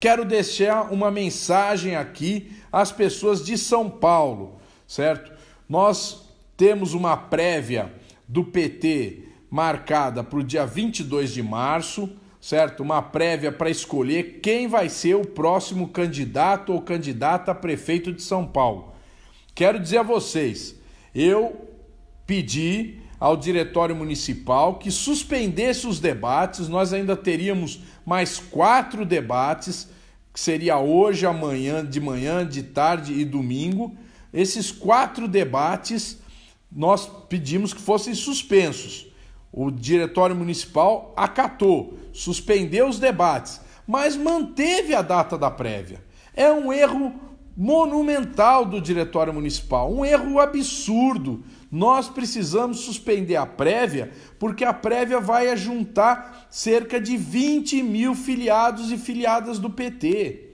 Quero deixar uma mensagem aqui às pessoas de São Paulo, certo? Nós temos uma prévia do PT marcada para o dia 22 de março, certo? Uma prévia para escolher quem vai ser o próximo candidato ou candidata a prefeito de São Paulo. Quero dizer a vocês, eu pedi ao Diretório Municipal que suspendesse os debates. Nós ainda teríamos mais quatro debates, que seria hoje, amanhã, de manhã, de tarde e domingo. Esses quatro debates nós pedimos que fossem suspensos. O Diretório Municipal acatou, suspendeu os debates, mas manteve a data da prévia. É um erro monumental do Diretório Municipal, um erro absurdo. Nós precisamos suspender a prévia, porque a prévia vai ajuntar cerca de 20 mil filiados e filiadas do PT.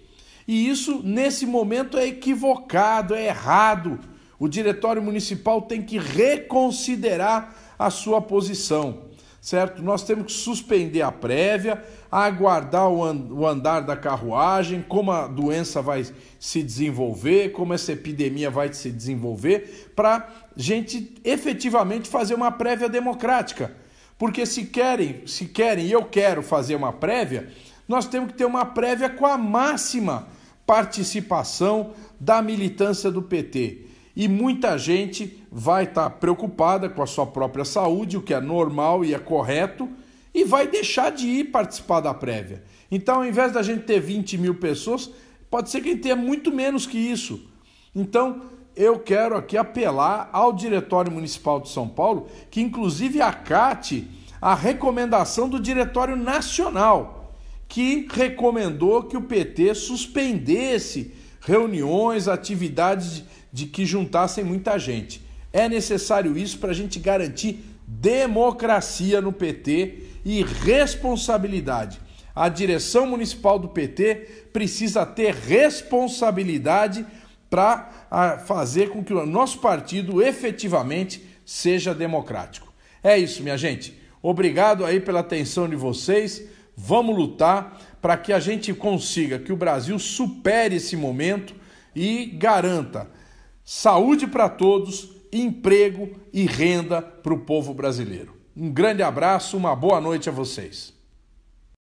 E isso, nesse momento, é equivocado, é errado. O Diretório Municipal tem que reconsiderar a sua posição certo? Nós temos que suspender a prévia, aguardar o andar da carruagem, como a doença vai se desenvolver, como essa epidemia vai se desenvolver, para gente efetivamente fazer uma prévia democrática. Porque se querem, se querem, e eu quero fazer uma prévia, nós temos que ter uma prévia com a máxima participação da militância do PT e muita gente vai estar tá preocupada com a sua própria saúde, o que é normal e é correto, e vai deixar de ir participar da prévia. Então, ao invés da gente ter 20 mil pessoas, pode ser que a gente tenha muito menos que isso. Então, eu quero aqui apelar ao Diretório Municipal de São Paulo, que inclusive acate a recomendação do Diretório Nacional, que recomendou que o PT suspendesse reuniões, atividades de que juntassem muita gente. É necessário isso para a gente garantir democracia no PT e responsabilidade. A direção municipal do PT precisa ter responsabilidade para fazer com que o nosso partido efetivamente seja democrático. É isso, minha gente. Obrigado aí pela atenção de vocês. Vamos lutar para que a gente consiga que o Brasil supere esse momento e garanta saúde para todos, emprego e renda para o povo brasileiro. Um grande abraço, uma boa noite a vocês.